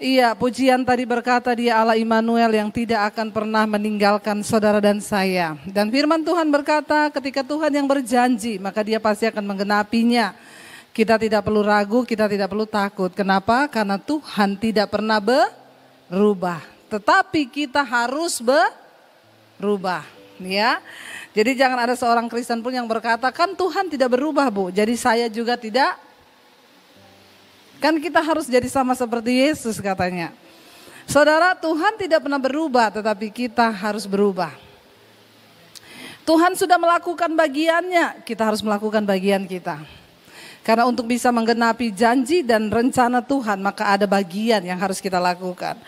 Iya, pujian tadi berkata dia Allah Immanuel yang tidak akan pernah meninggalkan saudara dan saya. Dan firman Tuhan berkata, ketika Tuhan yang berjanji, maka dia pasti akan menggenapinya. Kita tidak perlu ragu, kita tidak perlu takut. Kenapa? Karena Tuhan tidak pernah berubah. Tetapi kita harus berubah, ya. Jadi jangan ada seorang Kristen pun yang berkata, "Kan Tuhan tidak berubah, Bu. Jadi saya juga tidak Kan kita harus jadi sama seperti Yesus katanya. Saudara, Tuhan tidak pernah berubah, tetapi kita harus berubah. Tuhan sudah melakukan bagiannya, kita harus melakukan bagian kita. Karena untuk bisa menggenapi janji dan rencana Tuhan, maka ada bagian yang harus kita lakukan.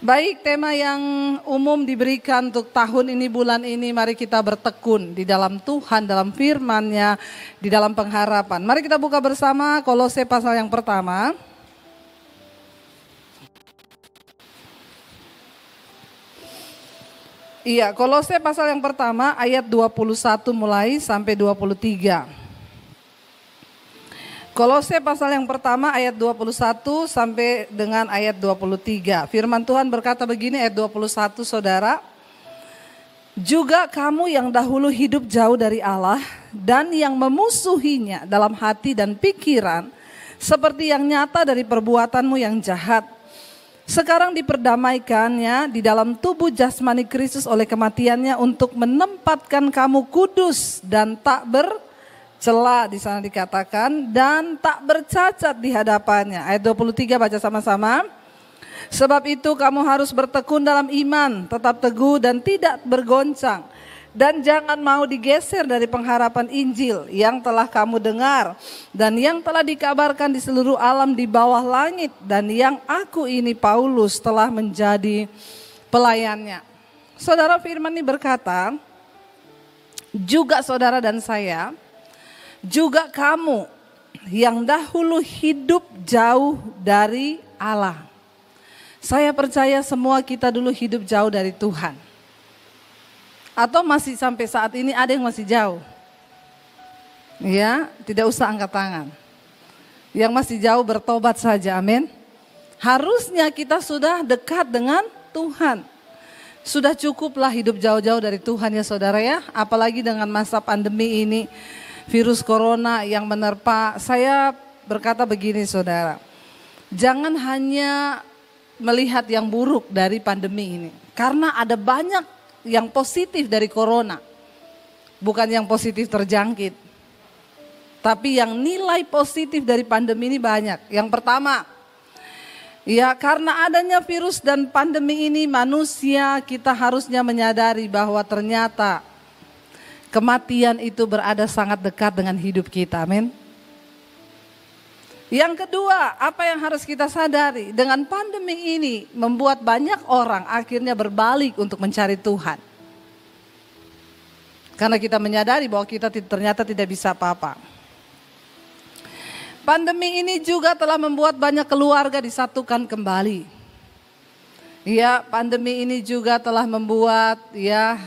Baik, tema yang umum diberikan untuk tahun ini, bulan ini, mari kita bertekun di dalam Tuhan, dalam firman-Nya, di dalam pengharapan. Mari kita buka bersama Kolose pasal yang pertama. Iya, Kolose pasal yang pertama ayat 21 mulai sampai 23. Kolose pasal yang pertama ayat 21 sampai dengan ayat 23. Firman Tuhan berkata begini ayat 21 Saudara. Juga kamu yang dahulu hidup jauh dari Allah dan yang memusuhinya dalam hati dan pikiran seperti yang nyata dari perbuatanmu yang jahat. Sekarang diperdamaikannya di dalam tubuh jasmani Kristus oleh kematiannya untuk menempatkan kamu kudus dan tak ber celah di sana dikatakan dan tak bercacat di hadapannya. Ayat 23 baca sama-sama. Sebab itu kamu harus bertekun dalam iman, tetap teguh dan tidak bergoncang. Dan jangan mau digeser dari pengharapan Injil yang telah kamu dengar dan yang telah dikabarkan di seluruh alam di bawah langit dan yang aku ini Paulus telah menjadi pelayannya. Saudara Firman ini berkata, juga saudara dan saya, juga kamu yang dahulu hidup jauh dari Allah. Saya percaya semua kita dulu hidup jauh dari Tuhan. Atau masih sampai saat ini ada yang masih jauh. Ya, tidak usah angkat tangan. Yang masih jauh bertobat saja, amin. Harusnya kita sudah dekat dengan Tuhan. Sudah cukuplah hidup jauh-jauh dari Tuhan ya saudara ya, apalagi dengan masa pandemi ini virus corona yang menerpa, saya berkata begini saudara, jangan hanya melihat yang buruk dari pandemi ini. Karena ada banyak yang positif dari corona. Bukan yang positif terjangkit. Tapi yang nilai positif dari pandemi ini banyak. Yang pertama, ya karena adanya virus dan pandemi ini manusia kita harusnya menyadari bahwa ternyata Kematian itu berada sangat dekat dengan hidup kita, amin. Yang kedua, apa yang harus kita sadari? Dengan pandemi ini membuat banyak orang akhirnya berbalik untuk mencari Tuhan. Karena kita menyadari bahwa kita ternyata tidak bisa apa-apa. Pandemi ini juga telah membuat banyak keluarga disatukan kembali. Ya, pandemi ini juga telah membuat ya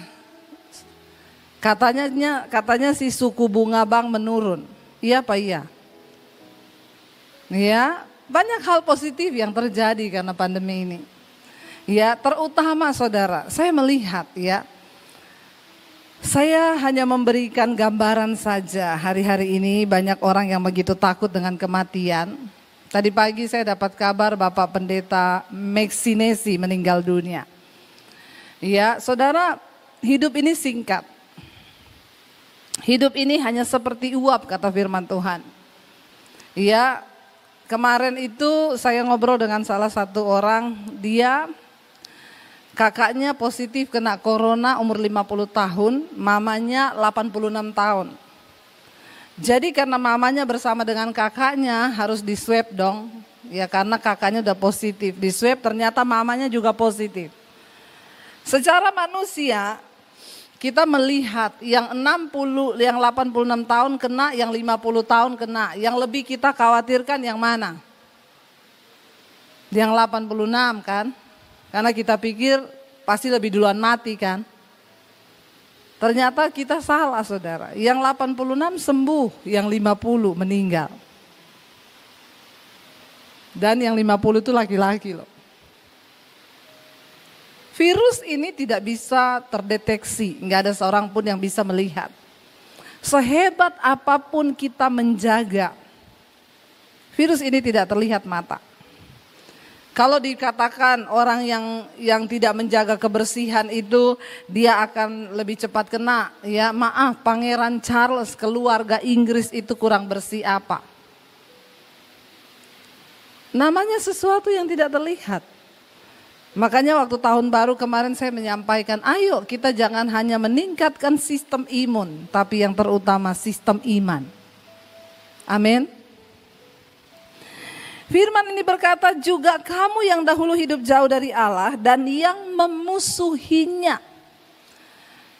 Katanya katanya si suku bunga bank menurun. Iya pak iya? Iya, banyak hal positif yang terjadi karena pandemi ini. Ya, terutama saudara, saya melihat ya, saya hanya memberikan gambaran saja. Hari-hari ini banyak orang yang begitu takut dengan kematian. Tadi pagi saya dapat kabar Bapak Pendeta Maxinesi meninggal dunia. Ya, saudara, hidup ini singkat. Hidup ini hanya seperti uap kata firman Tuhan. Iya kemarin itu saya ngobrol dengan salah satu orang, dia kakaknya positif kena corona umur 50 tahun, mamanya 86 tahun. Jadi karena mamanya bersama dengan kakaknya harus di swab dong. Ya karena kakaknya udah positif. Di swab ternyata mamanya juga positif. Secara manusia kita melihat yang 60, yang 86 tahun kena, yang 50 tahun kena. Yang lebih kita khawatirkan yang mana? Yang 86 kan? Karena kita pikir pasti lebih duluan mati kan? Ternyata kita salah saudara. Yang 86 sembuh, yang 50 meninggal. Dan yang 50 itu laki-laki loh. Virus ini tidak bisa terdeteksi, nggak ada seorang pun yang bisa melihat. Sehebat apapun kita menjaga, virus ini tidak terlihat mata. Kalau dikatakan orang yang yang tidak menjaga kebersihan itu dia akan lebih cepat kena, ya maaf Pangeran Charles keluarga Inggris itu kurang bersih apa? Namanya sesuatu yang tidak terlihat. Makanya waktu tahun baru kemarin saya menyampaikan, ayo kita jangan hanya meningkatkan sistem imun, tapi yang terutama sistem iman. Amin. Firman ini berkata juga kamu yang dahulu hidup jauh dari Allah dan yang memusuhinya.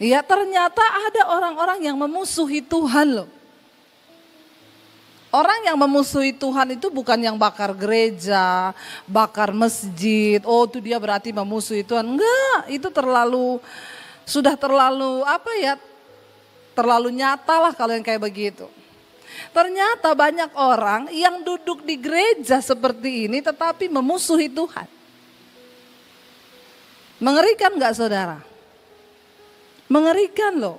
Ya ternyata ada orang-orang yang memusuhi Tuhan loh. Orang yang memusuhi Tuhan itu bukan yang bakar gereja, bakar masjid. Oh, itu dia berarti memusuhi Tuhan. Enggak, itu terlalu sudah terlalu apa ya? Terlalu nyata lah kalau yang kayak begitu. Ternyata banyak orang yang duduk di gereja seperti ini tetapi memusuhi Tuhan. Mengerikan nggak saudara? Mengerikan loh.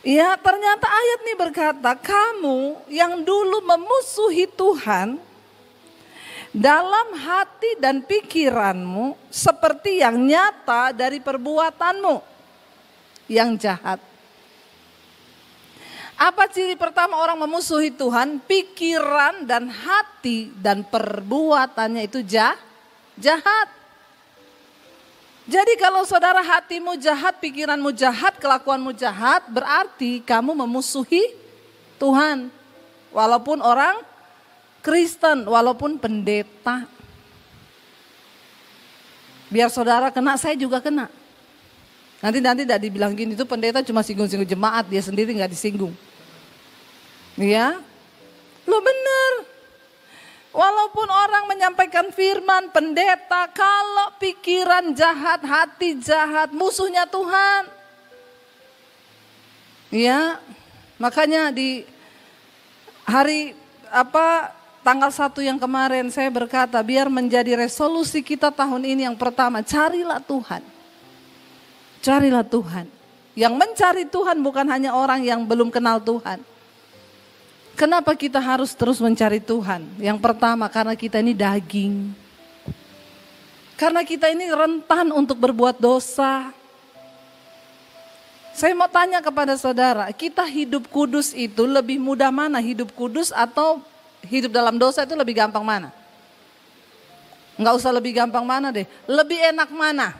Ya ternyata ayat ini berkata kamu yang dulu memusuhi Tuhan dalam hati dan pikiranmu seperti yang nyata dari perbuatanmu yang jahat. Apa ciri pertama orang memusuhi Tuhan? Pikiran dan hati dan perbuatannya itu jah, jahat. Jadi kalau saudara hatimu jahat, pikiranmu jahat, kelakuanmu jahat, berarti kamu memusuhi Tuhan. Walaupun orang Kristen, walaupun pendeta. Biar saudara kena, saya juga kena. Nanti nanti tidak dibilang gini, itu pendeta cuma singgung-singgung jemaat, dia sendiri nggak disinggung. Iya, lo bener, Walaupun orang menyampaikan firman, pendeta, kalau pikiran jahat, hati jahat, musuhnya Tuhan. Ya, makanya di hari apa tanggal satu yang kemarin saya berkata, biar menjadi resolusi kita tahun ini yang pertama, carilah Tuhan. Carilah Tuhan. Yang mencari Tuhan bukan hanya orang yang belum kenal Tuhan. Kenapa kita harus terus mencari Tuhan? Yang pertama karena kita ini daging. Karena kita ini rentan untuk berbuat dosa. Saya mau tanya kepada saudara, kita hidup kudus itu lebih mudah mana hidup kudus atau hidup dalam dosa itu lebih gampang mana? Enggak usah lebih gampang mana deh, lebih enak mana?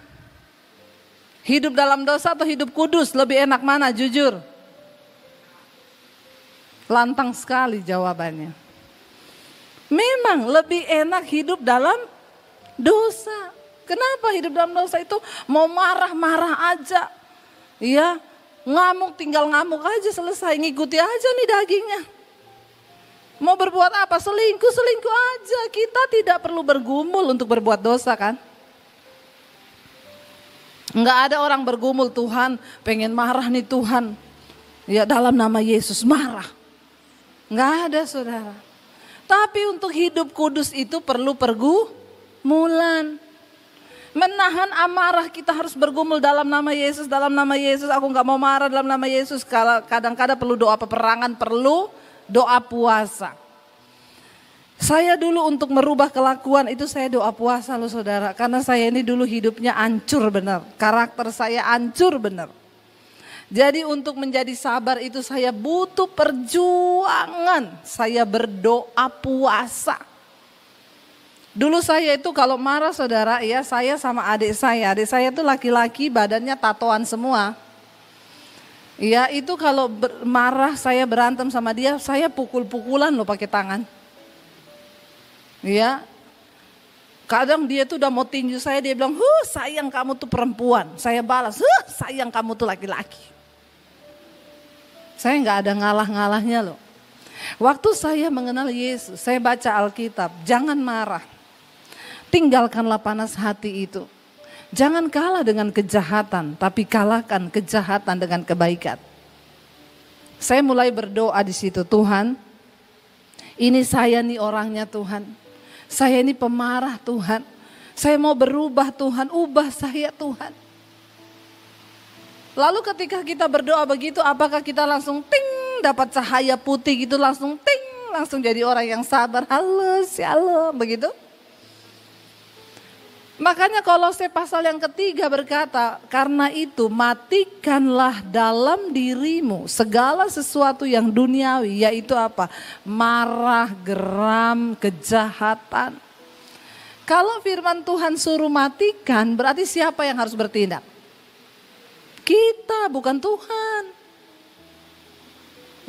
Hidup dalam dosa atau hidup kudus lebih enak mana jujur? Lantang sekali jawabannya. Memang lebih enak hidup dalam dosa. Kenapa hidup dalam dosa itu mau marah-marah aja. Ya, ngamuk tinggal ngamuk aja selesai, ngikuti aja nih dagingnya. Mau berbuat apa? Selingkuh, selingkuh aja. Kita tidak perlu bergumul untuk berbuat dosa kan? Enggak ada orang bergumul Tuhan, pengen marah nih Tuhan. Ya dalam nama Yesus marah. Enggak ada saudara. Tapi untuk hidup kudus itu perlu pergumulan. Menahan amarah kita harus bergumul dalam nama Yesus, dalam nama Yesus. Aku nggak mau marah dalam nama Yesus. Kadang-kadang perlu doa peperangan, perlu doa puasa. Saya dulu untuk merubah kelakuan itu saya doa puasa loh saudara. Karena saya ini dulu hidupnya ancur benar. Karakter saya ancur benar. Jadi untuk menjadi sabar itu saya butuh perjuangan. Saya berdoa puasa. Dulu saya itu kalau marah saudara ya saya sama adik saya. Adik saya itu laki-laki badannya tatoan semua. Ya itu kalau ber, marah saya berantem sama dia saya pukul-pukulan loh pakai tangan. Ya Kadang dia tuh udah mau tinju saya, dia bilang, huh sayang kamu tuh perempuan. Saya balas, huh sayang kamu tuh laki-laki. Saya nggak ada ngalah-ngalahnya loh. Waktu saya mengenal Yesus, saya baca Alkitab, jangan marah. Tinggalkanlah panas hati itu. Jangan kalah dengan kejahatan, tapi kalahkan kejahatan dengan kebaikan. Saya mulai berdoa di situ, Tuhan, ini saya nih orangnya Tuhan. Saya ini pemarah Tuhan. Saya mau berubah Tuhan, ubah saya Tuhan. Lalu ketika kita berdoa begitu, apakah kita langsung ting dapat cahaya putih gitu langsung ting langsung jadi orang yang sabar, halus, shalom begitu? Makanya kalau saya pasal yang ketiga berkata, karena itu matikanlah dalam dirimu segala sesuatu yang duniawi, yaitu apa? Marah, geram, kejahatan. Kalau firman Tuhan suruh matikan, berarti siapa yang harus bertindak? kita, bukan Tuhan.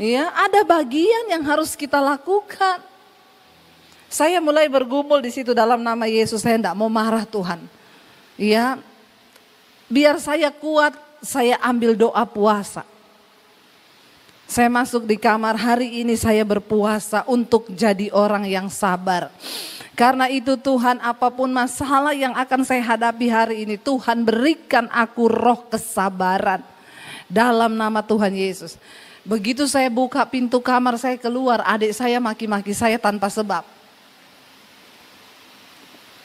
Ya, ada bagian yang harus kita lakukan. Saya mulai bergumul di situ dalam nama Yesus, saya tidak mau marah Tuhan. Ya, biar saya kuat, saya ambil doa puasa. Saya masuk di kamar hari ini saya berpuasa untuk jadi orang yang sabar. Karena itu Tuhan apapun masalah yang akan saya hadapi hari ini, Tuhan berikan aku roh kesabaran dalam nama Tuhan Yesus. Begitu saya buka pintu kamar saya keluar, adik saya maki-maki saya tanpa sebab.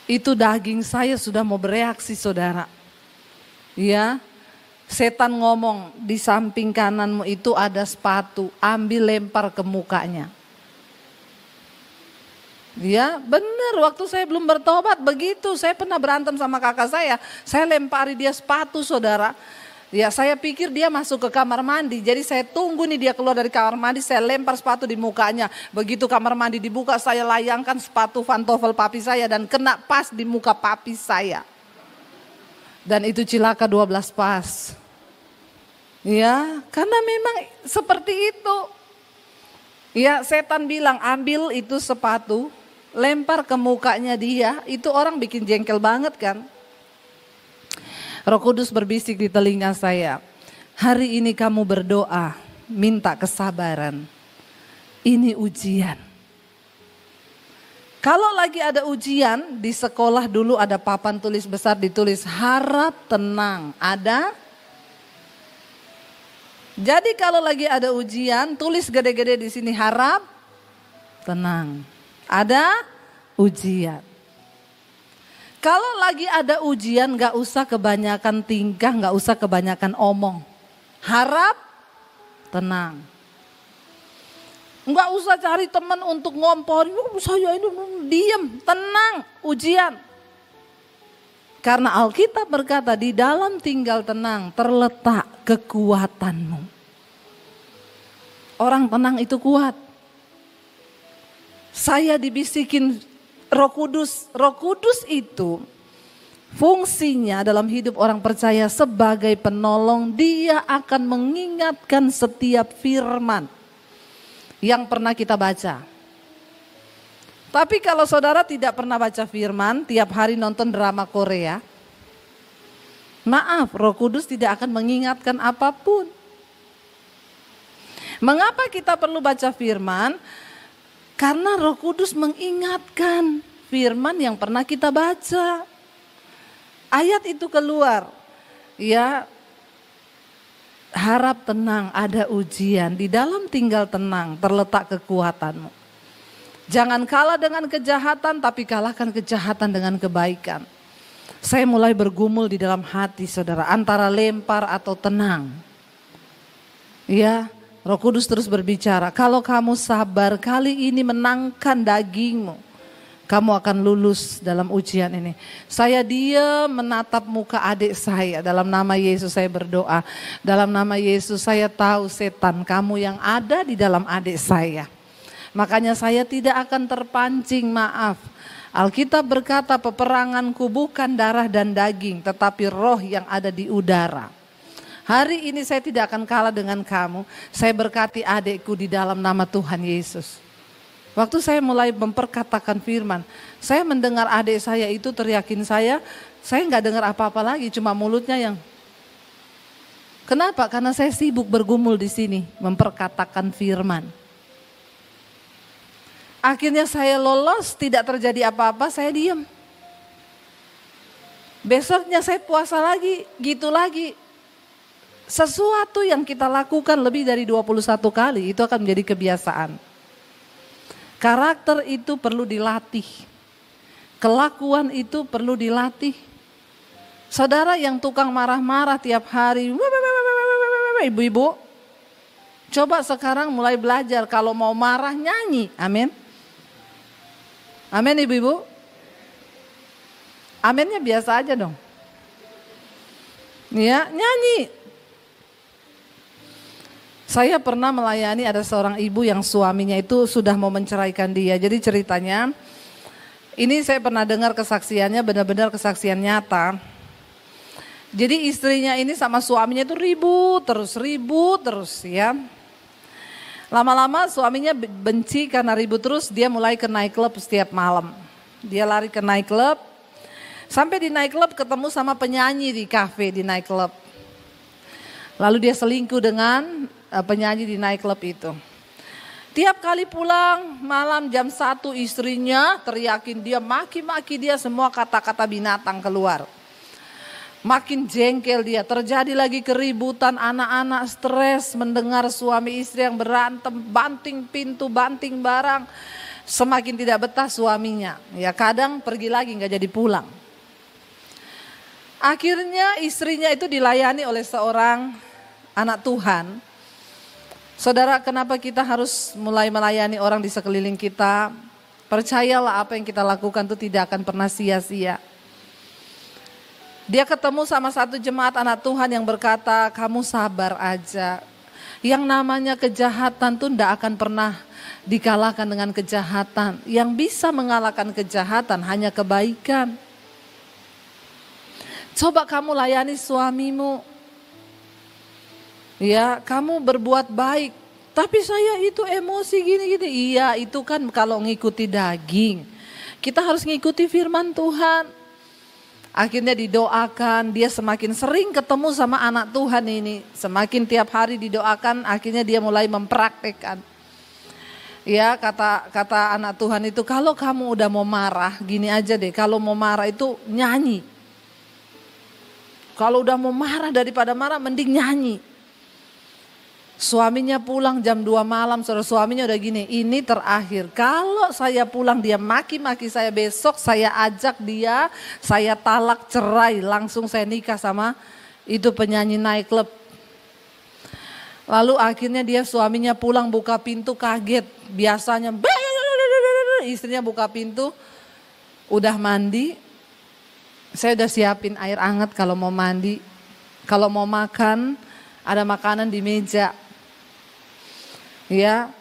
Itu daging saya sudah mau bereaksi saudara. Ya, setan ngomong di samping kananmu itu ada sepatu, ambil lempar ke mukanya. Ya benar waktu saya belum bertobat begitu saya pernah berantem sama kakak saya. Saya lempari dia sepatu saudara. Ya saya pikir dia masuk ke kamar mandi. Jadi saya tunggu nih dia keluar dari kamar mandi saya lempar sepatu di mukanya. Begitu kamar mandi dibuka saya layangkan sepatu pantofel papi saya dan kena pas di muka papi saya. Dan itu cilaka 12 pas. Ya, karena memang seperti itu. Ya, setan bilang ambil itu sepatu, lempar ke mukanya dia, itu orang bikin jengkel banget kan. Roh Kudus berbisik di telinga saya, hari ini kamu berdoa, minta kesabaran. Ini ujian. Kalau lagi ada ujian, di sekolah dulu ada papan tulis besar ditulis, harap tenang, ada jadi kalau lagi ada ujian, tulis gede-gede di sini harap tenang ada ujian. Kalau lagi ada ujian gak usah kebanyakan tingkah, gak usah kebanyakan omong. Harap tenang. Enggak usah cari teman untuk ngompor. oh, saya ini diem, tenang, ujian. Karena Alkitab berkata di dalam tinggal tenang terletak kekuatanmu. Orang tenang itu kuat saya dibisikin Roh Kudus. Roh Kudus itu fungsinya dalam hidup orang percaya sebagai penolong, dia akan mengingatkan setiap firman yang pernah kita baca. Tapi kalau saudara tidak pernah baca firman, tiap hari nonton drama Korea, maaf, Roh Kudus tidak akan mengingatkan apapun. Mengapa kita perlu baca firman? Karena Roh Kudus mengingatkan firman yang pernah kita baca. Ayat itu keluar. Ya, harap tenang, ada ujian. Di dalam tinggal tenang, terletak kekuatanmu. Jangan kalah dengan kejahatan, tapi kalahkan kejahatan dengan kebaikan. Saya mulai bergumul di dalam hati saudara, antara lempar atau tenang. Ya, Roh Kudus terus berbicara, kalau kamu sabar kali ini menangkan dagingmu, kamu akan lulus dalam ujian ini. Saya dia menatap muka adik saya, dalam nama Yesus saya berdoa. Dalam nama Yesus saya tahu setan kamu yang ada di dalam adik saya. Makanya saya tidak akan terpancing, maaf. Alkitab berkata peperanganku bukan darah dan daging, tetapi roh yang ada di udara. Hari ini saya tidak akan kalah dengan kamu. Saya berkati adikku di dalam nama Tuhan Yesus. Waktu saya mulai memperkatakan firman, saya mendengar adik saya itu teriakin saya, saya nggak dengar apa-apa lagi, cuma mulutnya yang Kenapa? Karena saya sibuk bergumul di sini memperkatakan firman. Akhirnya saya lolos, tidak terjadi apa-apa, saya diam. Besoknya saya puasa lagi, gitu lagi sesuatu yang kita lakukan lebih dari 21 kali itu akan menjadi kebiasaan. Karakter itu perlu dilatih. Kelakuan itu perlu dilatih. Saudara yang tukang marah-marah tiap hari, ibu-ibu, coba sekarang mulai belajar kalau mau marah nyanyi, amin. Amin ibu-ibu. Aminnya biasa aja dong. Ya, nyanyi, saya pernah melayani ada seorang ibu yang suaminya itu sudah mau menceraikan dia. Jadi ceritanya, ini saya pernah dengar kesaksiannya, benar-benar kesaksian nyata. Jadi istrinya ini sama suaminya itu ribut terus, ribut terus ya. Lama-lama suaminya benci karena ribut terus, dia mulai ke nightclub setiap malam. Dia lari ke nightclub, sampai di nightclub ketemu sama penyanyi di cafe di nightclub. Lalu dia selingkuh dengan Eh, penyanyi di nightclub itu. Tiap kali pulang malam jam satu istrinya teriakin dia, maki-maki dia semua kata-kata binatang keluar. Makin jengkel dia, terjadi lagi keributan anak-anak stres mendengar suami istri yang berantem, banting pintu, banting barang. Semakin tidak betah suaminya, ya kadang pergi lagi nggak jadi pulang. Akhirnya istrinya itu dilayani oleh seorang anak Tuhan Saudara, kenapa kita harus mulai melayani orang di sekeliling kita? Percayalah apa yang kita lakukan itu tidak akan pernah sia-sia. Dia ketemu sama satu jemaat anak Tuhan yang berkata, kamu sabar aja. Yang namanya kejahatan itu tidak akan pernah dikalahkan dengan kejahatan. Yang bisa mengalahkan kejahatan hanya kebaikan. Coba kamu layani suamimu, Ya, kamu berbuat baik, tapi saya itu emosi gini-gini. Iya, itu kan kalau ngikuti daging. Kita harus ngikuti firman Tuhan. Akhirnya didoakan, dia semakin sering ketemu sama anak Tuhan ini. Semakin tiap hari didoakan, akhirnya dia mulai mempraktekkan. Ya kata kata anak Tuhan itu kalau kamu udah mau marah gini aja deh kalau mau marah itu nyanyi. Kalau udah mau marah daripada marah mending nyanyi. Suaminya pulang jam 2 malam, saudara suaminya udah gini, ini terakhir. Kalau saya pulang dia maki-maki saya besok, saya ajak dia, saya talak cerai, langsung saya nikah sama itu penyanyi naik klub. Lalu akhirnya dia suaminya pulang buka pintu kaget, biasanya istrinya buka pintu, udah mandi, saya udah siapin air hangat kalau mau mandi, kalau mau makan, ada makanan di meja, Ya,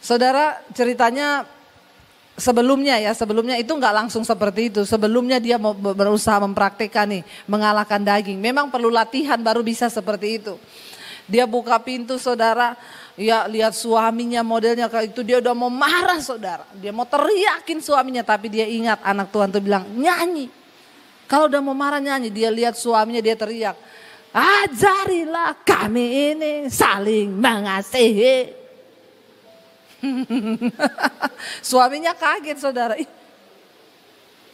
saudara ceritanya sebelumnya ya, sebelumnya itu nggak langsung seperti itu. Sebelumnya dia mau berusaha mempraktekkan nih, mengalahkan daging. Memang perlu latihan baru bisa seperti itu. Dia buka pintu saudara, ya lihat suaminya modelnya kayak itu dia udah mau marah saudara. Dia mau teriakin suaminya tapi dia ingat anak Tuhan tuh bilang nyanyi. Kalau udah mau marah nyanyi dia lihat suaminya dia teriak. Ajarilah kami ini saling mengasihi. Suaminya kaget saudara.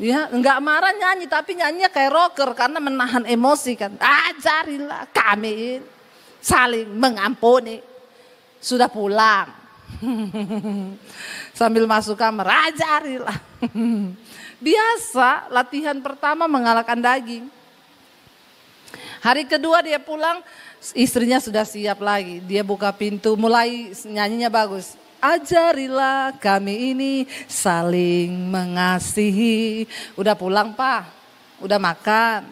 Ya, enggak marah nyanyi tapi nyanyinya kayak rocker karena menahan emosi kan. Ajarilah kami saling mengampuni. Sudah pulang. Sambil masuk kamar, ajarilah. Biasa latihan pertama mengalahkan daging. Hari kedua dia pulang, istrinya sudah siap lagi. Dia buka pintu, mulai nyanyinya bagus. Ajarilah kami ini saling mengasihi. Udah pulang pak, udah makan.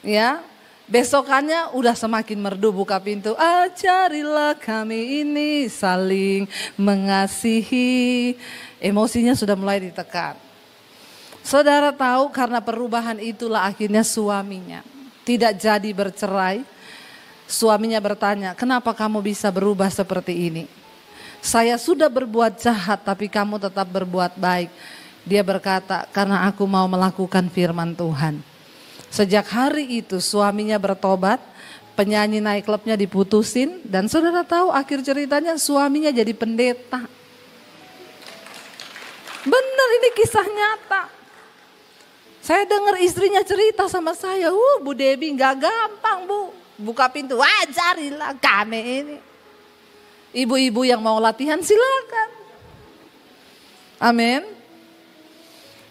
Ya, Besokannya udah semakin merdu buka pintu. Ajarilah kami ini saling mengasihi. Emosinya sudah mulai ditekan. Saudara tahu karena perubahan itulah akhirnya suaminya tidak jadi bercerai. Suaminya bertanya, kenapa kamu bisa berubah seperti ini? saya sudah berbuat jahat tapi kamu tetap berbuat baik. Dia berkata, karena aku mau melakukan firman Tuhan. Sejak hari itu suaminya bertobat, penyanyi naik klubnya diputusin, dan saudara tahu akhir ceritanya suaminya jadi pendeta. Benar ini kisah nyata. Saya dengar istrinya cerita sama saya, uh Bu Debbie gak gampang Bu. Buka pintu, wajarilah kami ini. Ibu-ibu yang mau latihan silakan. Amin.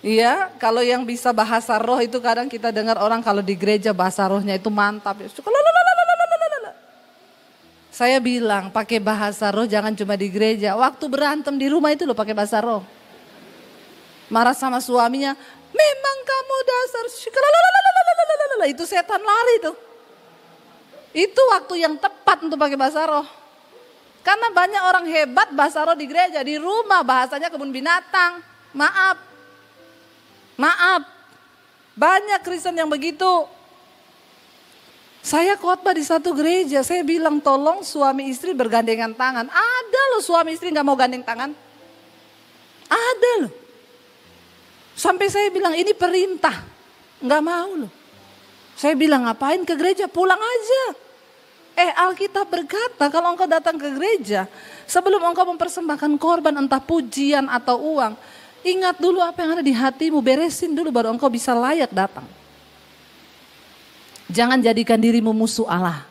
Iya, kalau yang bisa bahasa roh itu kadang kita dengar orang kalau di gereja bahasa rohnya itu mantap. Saya bilang pakai bahasa roh jangan cuma di gereja. Waktu berantem di rumah itu loh pakai bahasa roh. Marah sama suaminya, memang kamu dasar itu setan lari tuh. Itu waktu yang tepat untuk pakai bahasa roh. Karena banyak orang hebat bahasa roh di gereja, di rumah bahasanya kebun binatang. Maaf. Maaf. Banyak Kristen yang begitu. Saya khotbah di satu gereja, saya bilang tolong suami istri bergandengan tangan. Ada loh suami istri nggak mau gandeng tangan. Ada loh. Sampai saya bilang ini perintah. Nggak mau loh. Saya bilang ngapain ke gereja pulang aja. Eh Alkitab berkata kalau engkau datang ke gereja, sebelum engkau mempersembahkan korban entah pujian atau uang, ingat dulu apa yang ada di hatimu, beresin dulu baru engkau bisa layak datang. Jangan jadikan dirimu musuh Allah.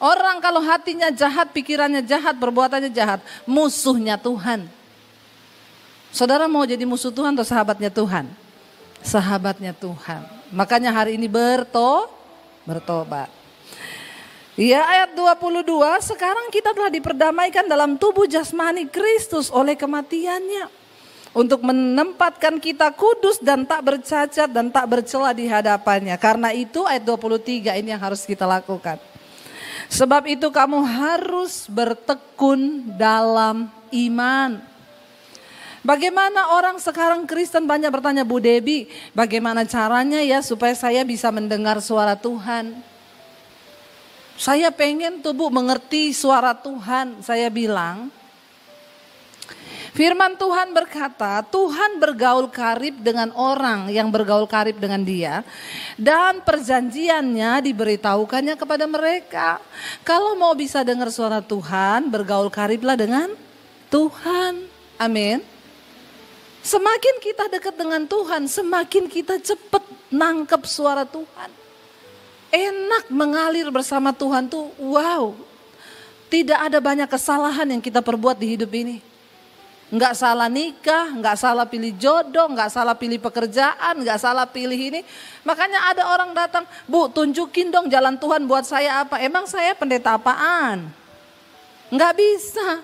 Orang kalau hatinya jahat, pikirannya jahat, perbuatannya jahat, musuhnya Tuhan. Saudara mau jadi musuh Tuhan atau sahabatnya Tuhan? Sahabatnya Tuhan. Makanya hari ini bertobat. Ya ayat 22, sekarang kita telah diperdamaikan dalam tubuh jasmani Kristus oleh kematiannya. Untuk menempatkan kita kudus dan tak bercacat dan tak bercela di hadapannya. Karena itu ayat 23 ini yang harus kita lakukan. Sebab itu kamu harus bertekun dalam iman. Bagaimana orang sekarang Kristen banyak bertanya Bu Debi, bagaimana caranya ya supaya saya bisa mendengar suara Tuhan? Saya pengen tubuh mengerti suara Tuhan, saya bilang. Firman Tuhan berkata, Tuhan bergaul karib dengan orang yang bergaul karib dengan dia dan perjanjiannya diberitahukannya kepada mereka. Kalau mau bisa dengar suara Tuhan, bergaul kariblah dengan Tuhan. Amin. Semakin kita dekat dengan Tuhan, semakin kita cepat nangkep suara Tuhan enak mengalir bersama Tuhan tuh wow. Tidak ada banyak kesalahan yang kita perbuat di hidup ini. Enggak salah nikah, enggak salah pilih jodoh, enggak salah pilih pekerjaan, enggak salah pilih ini. Makanya ada orang datang, Bu tunjukin dong jalan Tuhan buat saya apa. Emang saya pendeta apaan? Enggak bisa.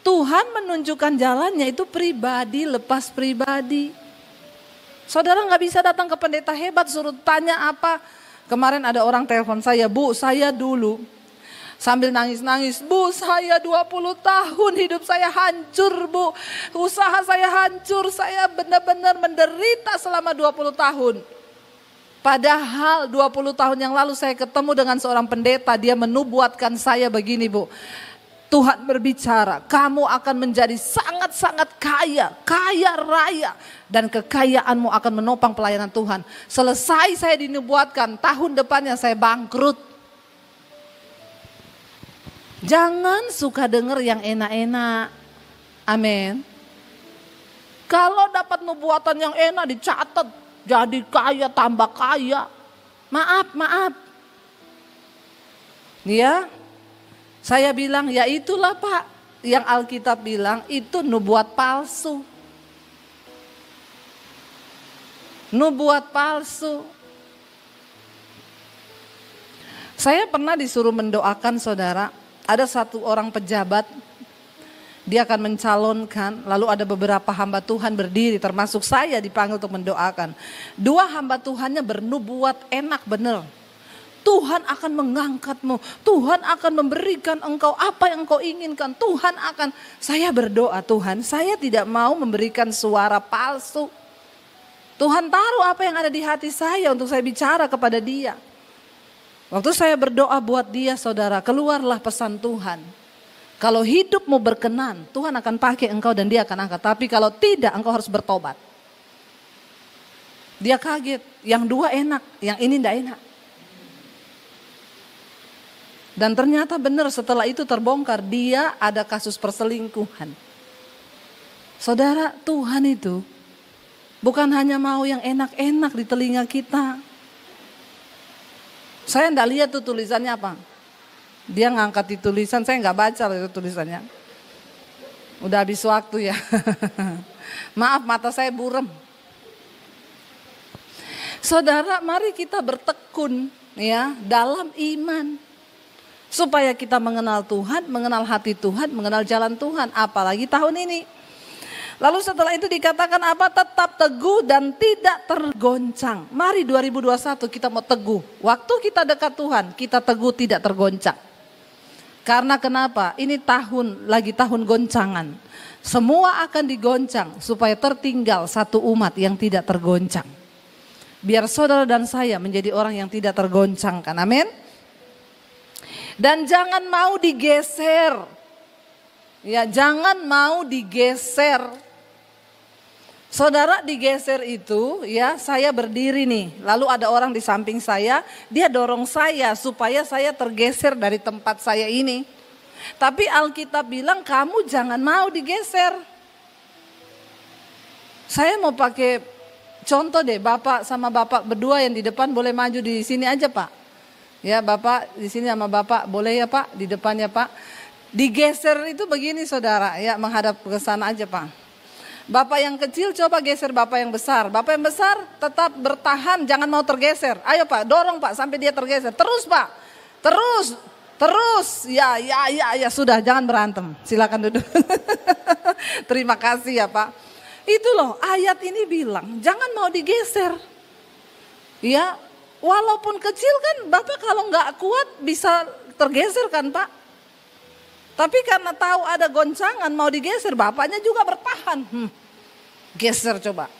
Tuhan menunjukkan jalannya itu pribadi, lepas pribadi. Saudara nggak bisa datang ke pendeta hebat suruh tanya apa Kemarin ada orang telepon saya, Bu saya dulu sambil nangis-nangis. Bu, saya 20 tahun hidup saya hancur, Bu. Usaha saya hancur, saya benar-benar menderita selama 20 tahun. Padahal 20 tahun yang lalu saya ketemu dengan seorang pendeta, dia menubuatkan saya begini, Bu. Tuhan berbicara, kamu akan menjadi sangat-sangat kaya, kaya raya. Dan kekayaanmu akan menopang pelayanan Tuhan. Selesai saya dinubuatkan, tahun depannya saya bangkrut. Jangan suka dengar yang enak-enak. Amin. Kalau dapat nubuatan yang enak dicatat, jadi kaya tambah kaya. Maaf, maaf. Ya, saya bilang, ya itulah Pak, yang Alkitab bilang itu nubuat palsu. Nubuat palsu. Saya pernah disuruh mendoakan saudara, ada satu orang pejabat, dia akan mencalonkan, lalu ada beberapa hamba Tuhan berdiri, termasuk saya dipanggil untuk mendoakan. Dua hamba Tuhannya bernubuat enak bener. Tuhan akan mengangkatmu. Tuhan akan memberikan engkau apa yang engkau inginkan. Tuhan akan, saya berdoa Tuhan, saya tidak mau memberikan suara palsu. Tuhan taruh apa yang ada di hati saya untuk saya bicara kepada dia. Waktu saya berdoa buat dia saudara, keluarlah pesan Tuhan. Kalau hidupmu berkenan, Tuhan akan pakai engkau dan dia akan angkat. Tapi kalau tidak, engkau harus bertobat. Dia kaget, yang dua enak, yang ini tidak enak. Dan ternyata benar setelah itu terbongkar dia ada kasus perselingkuhan. Saudara, Tuhan itu bukan hanya mau yang enak-enak di telinga kita. Saya enggak lihat tuh tulisannya apa. Dia ngangkat di tulisan, saya enggak baca itu tulisannya. Udah habis waktu ya. Maaf mata saya burem. Saudara, mari kita bertekun ya dalam iman supaya kita mengenal Tuhan, mengenal hati Tuhan, mengenal jalan Tuhan, apalagi tahun ini. Lalu setelah itu dikatakan apa? Tetap teguh dan tidak tergoncang. Mari 2021 kita mau teguh. Waktu kita dekat Tuhan, kita teguh tidak tergoncang. Karena kenapa? Ini tahun lagi tahun goncangan. Semua akan digoncang supaya tertinggal satu umat yang tidak tergoncang. Biar saudara dan saya menjadi orang yang tidak tergoncangkan. Amin. Dan jangan mau digeser. Ya, jangan mau digeser. Saudara digeser itu, ya, saya berdiri nih. Lalu ada orang di samping saya, dia dorong saya supaya saya tergeser dari tempat saya ini. Tapi Alkitab bilang kamu jangan mau digeser. Saya mau pakai contoh deh, Bapak sama Bapak berdua yang di depan boleh maju di sini aja, Pak. Ya Bapak, di sini sama Bapak, boleh ya Pak, di depannya Pak. Digeser itu begini saudara, ya menghadap ke sana aja Pak. Bapak yang kecil coba geser bapak yang besar. Bapak yang besar tetap bertahan, jangan mau tergeser. Ayo Pak, dorong Pak sampai dia tergeser. Terus Pak, terus, terus. Ya, ya, ya, ya sudah jangan berantem. Silakan duduk. Terima kasih ya Pak. Itu loh ayat ini bilang jangan mau digeser. Ya, Walaupun kecil kan Bapak kalau nggak kuat bisa tergeser kan Pak. Tapi karena tahu ada goncangan mau digeser Bapaknya juga bertahan. Hmm, geser coba.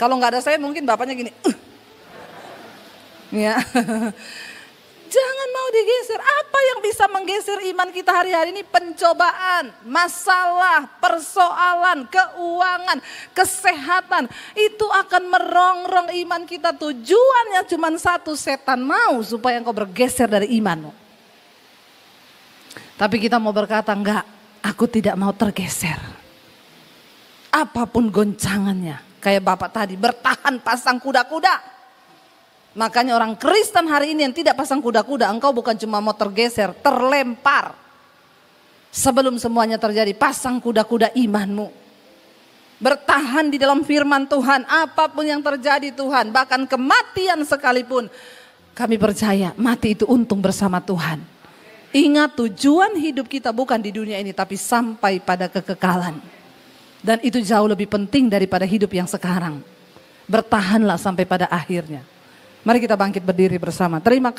Kalau nggak ada saya mungkin Bapaknya gini. Uh. Ya. Jangan mau digeser. Apa yang bisa menggeser iman kita hari-hari ini? Pencobaan, masalah, persoalan, keuangan, kesehatan. Itu akan merongrong iman kita. Tujuannya cuma satu, setan mau supaya engkau bergeser dari imanmu. Tapi kita mau berkata, enggak, aku tidak mau tergeser. Apapun goncangannya, kayak bapak tadi, bertahan pasang kuda-kuda Makanya orang Kristen hari ini yang tidak pasang kuda-kuda, engkau bukan cuma mau tergeser, terlempar. Sebelum semuanya terjadi, pasang kuda-kuda imanmu. Bertahan di dalam firman Tuhan, apapun yang terjadi Tuhan, bahkan kematian sekalipun. Kami percaya mati itu untung bersama Tuhan. Ingat tujuan hidup kita bukan di dunia ini tapi sampai pada kekekalan. Dan itu jauh lebih penting daripada hidup yang sekarang. Bertahanlah sampai pada akhirnya. Mari kita bangkit berdiri bersama. Terima kasih.